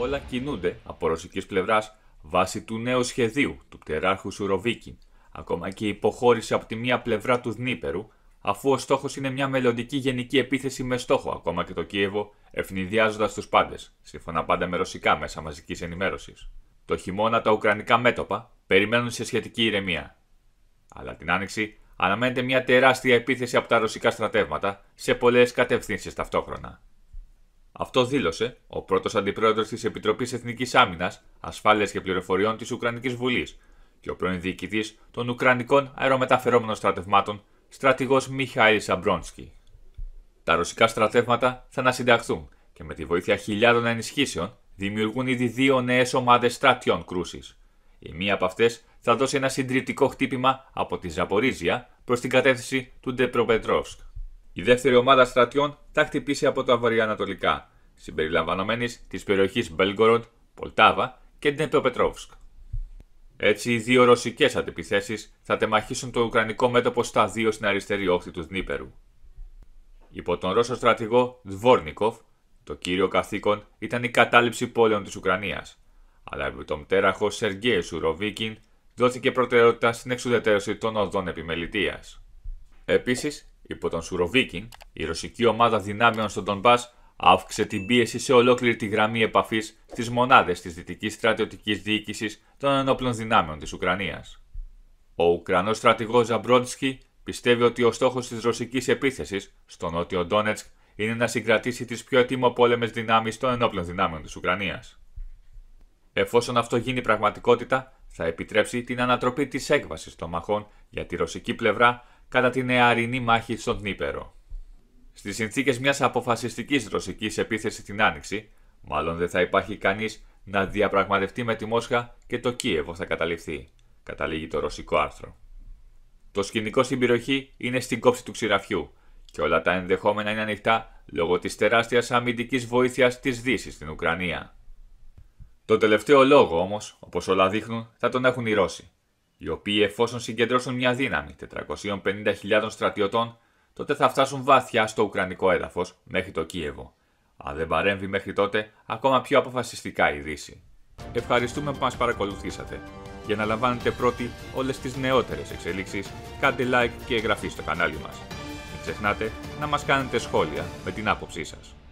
όλα κινούνται από ρωσικής πλευράς βάσει του νέου σχεδίου του πτεράρχου Σουροβίκιν, ακόμα και η υποχώρηση από τη μία πλευρά του Δνήπερου, αφού ο στόχος είναι μια πλευρα του δνυπερου αφου γενική επίθεση με στόχο ακόμα και το Κίεβο, ευνηδιάζοντας τους πάντες, σύμφωνα πάντα με ρωσικά μέσα μαζικής ενημέρωσης. Το χειμώνα τα ουκρανικά μέτωπα περιμένουν σε σχετική ηρεμία. Αλλά την άνοιξη αναμένεται μια τεράστια επίθεση από τα ρωσικά στρατεύματα σε πολλές κατευθύνσεις ταυτόχρονα. Αυτό δήλωσε ο πρώτος αντιπρόεδρος της Επιτροπής Εθνικής Άμυνας, Ασφάλειας και Πληροφοριών της Ουκρανικής Βουλής και ο πρώην διοικητής των Ουκρανικών Αερομεταφερόμενων Στρατευμάτων, στρατηγός Μιχαήλ Σαμπρόνσκι. Τα ρωσικά στρατεύματα θα ανασυνταχθούν και με τη βοήθεια χιλιάδων ενισχύσεων δημιουργούν ήδη δύο νέες ομάδες στρατιών κρούσης. Η μία από αυτές θα δώσει ένα συντριπτικό χτύπημα από τη Ζαπορίζια προς την κατεύθυνση του Ντεπροπετρόσκ. Η δεύτερη ομάδα στρατιών θα χτυπήσει από τα βορειοανατολικά, συμπεριλαμβανομένης της περιοχής Μπέλγκοροντ, Πολτάβα και Ντεπεπετρόφσκ. Έτσι, οι δύο ρωσικές αντιπιθέσεις θα τεμαχίσουν το ουκρανικό μέτωπο στα δύο στην αριστερή όχθη του Δνήπερου. Υπό τον Ρώσο στρατηγό Δβόρνικοφ, το κύριο καθήκον ήταν η κατάληψη πόλεων της Ουκρανίας, αλλά επί τον τέραχο Σεργέη Σουροβίκιν δόθηκε προτεραιότητα στην εξουδετερώση των οδών επιμελητίας. Επίσης, Υπό τον Σουροβίκιν, η ρωσική ομάδα δυνάμεων στον Ντομπά αύξησε την πίεση σε ολόκληρη τη γραμμή επαφής στις μονάδες της Δυτικής Στρατιωτικής Διοίκησης των Ενόπλων Δυνάμεων της Ουκρανίας. Ο Ουκρανός στρατηγός Ζαμπρόντσκι πιστεύει ότι ο στόχος της ρωσικής επίθεσης στο νότιο Ντόνετσκ είναι να συγκρατήσει τις πιο ετοιμοπόλεμες δυνάμεις των ενόπλων δυνάμεων της Ουκρανίας. Εφόσον αυτό γίνει πραγματικότητα, θα επιτρέψει την ανατροπή της έκβασης των μαχών για τη ρωσική πλευρά κατά την νεαρινή μάχη στον Νίπερο. Στις συνθήκες μιας αποφασιστικής ρωσικής επίθεσης την Άνοιξη, μάλλον δεν θα υπάρχει κανείς να διαπραγματευτεί με τη Μόσχα και το Κίεβο θα καταληφθεί, καταλήγει το ρωσικό άρθρο. Το σκηνικό στην περιοχή είναι στην κόψη του ξηραφιού και όλα τα ενδεχόμενα είναι ανοιχτά λόγω της τεράστιας αμυντικής βοήθειας της δύσης στην Ουκρανία. Το τελευταίο λόγο όμως, όπως όλα δείχνουν, θα τον έχουν οι Ρώσοι οι οποίοι εφόσον συγκεντρώσουν μια δύναμη 450.000 στρατιωτών, τότε θα φτάσουν βαθιά στο Ουκρανικό έδαφος μέχρι το Κίεβο. Αν δεν παρέμβει μέχρι τότε, ακόμα πιο αποφασιστικά η Δύση. Ευχαριστούμε που μας παρακολουθήσατε. Για να λαμβάνετε πρώτοι όλες τις νεότερες εξελίξεις, κάντε like και εγγραφή στο κανάλι μας. Μην ξεχνάτε να μας κάνετε σχόλια με την άποψή σας.